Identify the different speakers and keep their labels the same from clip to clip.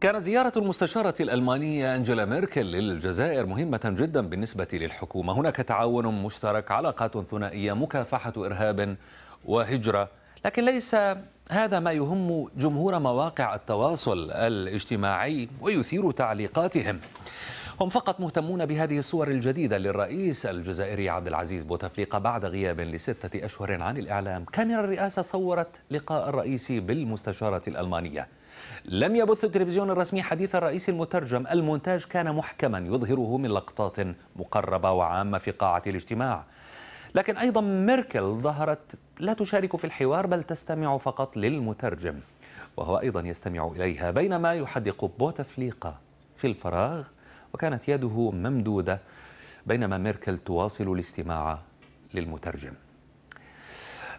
Speaker 1: كان زيارة المستشارة الألمانية أنجيلا ميركل للجزائر مهمة جدا بالنسبة للحكومة هناك تعاون مشترك علاقات ثنائية مكافحة إرهاب وهجرة لكن ليس هذا ما يهم جمهور مواقع التواصل الاجتماعي ويثير تعليقاتهم هم فقط مهتمون بهذه الصور الجديدة للرئيس الجزائري عبد العزيز بوتفليقة بعد غياب لستة أشهر عن الإعلام كاميرا الرئاسة صورت لقاء الرئيس بالمستشارة الألمانية لم يبث التلفزيون الرسمي حديث الرئيس المترجم المونتاج كان محكما يظهره من لقطات مقربة وعامة في قاعة الاجتماع لكن أيضا ميركل ظهرت لا تشارك في الحوار بل تستمع فقط للمترجم وهو أيضا يستمع إليها بينما يحدق بوتفليقة في الفراغ وكانت يده ممدودة بينما ميركل تواصل الاستماع للمترجم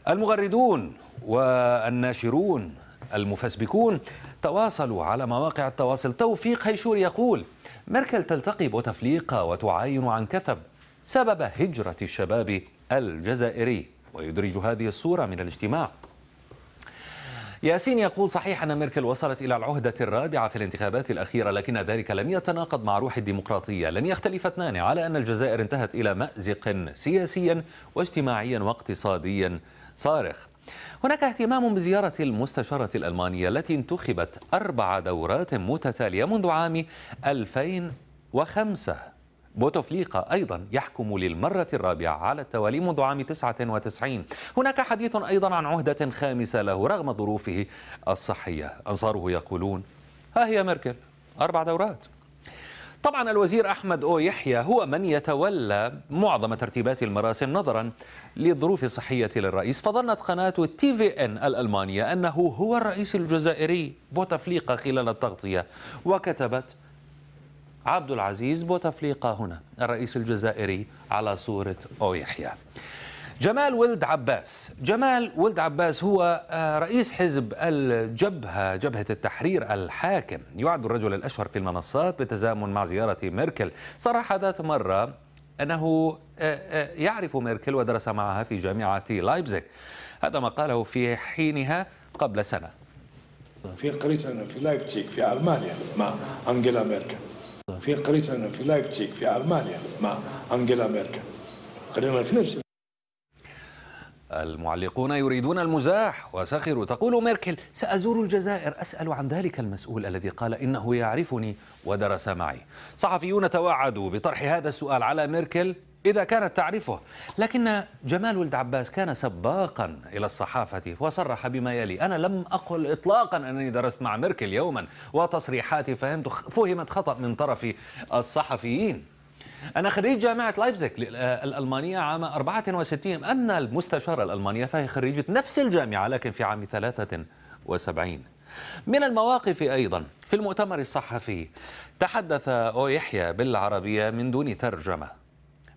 Speaker 1: المغردون والناشرون المفسبكون تواصلوا على مواقع التواصل توفيق هيشور يقول ميركل تلتقي بوتفليقة وتعاين عن كثب سبب هجرة الشباب الجزائري ويدرج هذه الصورة من الاجتماع ياسين يقول صحيح أن ميركل وصلت إلى العهدة الرابعة في الانتخابات الأخيرة لكن ذلك لم يتناقض مع روح الديمقراطية لن يختلف اثنان على أن الجزائر انتهت إلى مأزق سياسيا واجتماعيا واقتصاديا صارخ هناك اهتمام بزيارة المستشارة الألمانية التي انتخبت أربع دورات متتالية منذ عام 2005 بوتفليقة أيضا يحكم للمرة الرابعة على التوالي منذ عام 99 هناك حديث أيضا عن عهدة خامسة له رغم ظروفه الصحية أنصاره يقولون ها هي ميركل أربع دورات طبعا الوزير أحمد أو يحيى هو من يتولى معظم ترتيبات المراسم نظرا للظروف الصحية للرئيس فظنت قناة تي في إن الألمانية أنه هو الرئيس الجزائري بوتفليقة خلال التغطية وكتبت عبد العزيز بوتفليقة هنا الرئيس الجزائري على صورة أو يحيى جمال ولد عباس جمال ولد عباس هو آه، رئيس حزب الجبهة جبهة التحرير الحاكم يعد الرجل الأشهر في المنصات بالتزامن مع زيارة ميركل صرح ذات مرة أنه آه، آه، يعرف ميركل ودرس معها في جامعة لايبزيغ هذا ما قاله في حينها قبل سنة في قريت أنا في لايبزيغ في ألمانيا مع أنجيلا ميركل في قريتها انا في لايبتيك في المانيا مع انجيلا ميركل قرينا في نفس المعلقون يريدون المزاح وسخروا تقول ميركل سأزور الجزائر أسأل عن ذلك المسؤول الذي قال إنه يعرفني ودرس معي صحفيون توعدوا بطرح هذا السؤال على ميركل إذا كانت تعرفه لكن جمال ولد عباس كان سباقا إلى الصحافة وصرح بما يلي أنا لم أقل إطلاقا أنني درست مع ميركل يوما وتصريحاتي فهمت فهمت خطأ من طرف الصحفيين أنا خريج جامعة لايبزيك الألمانية عام 64 أما المستشارة الألمانية فهي خريجة نفس الجامعة لكن في عام 73 من المواقف أيضا في المؤتمر الصحفي تحدث أو يحيى بالعربية من دون ترجمة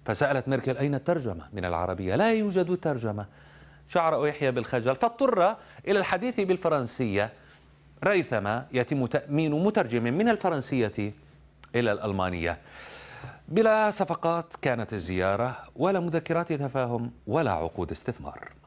Speaker 1: فسألت ميركل أين الترجمة من العربية لا يوجد ترجمة شعر يحيى بالخجل فاضطر إلى الحديث بالفرنسية ريثما يتم تأمين مترجم من الفرنسية إلى الألمانية بلا صفقات كانت الزيارة ولا مذكرات تفاهم ولا عقود استثمار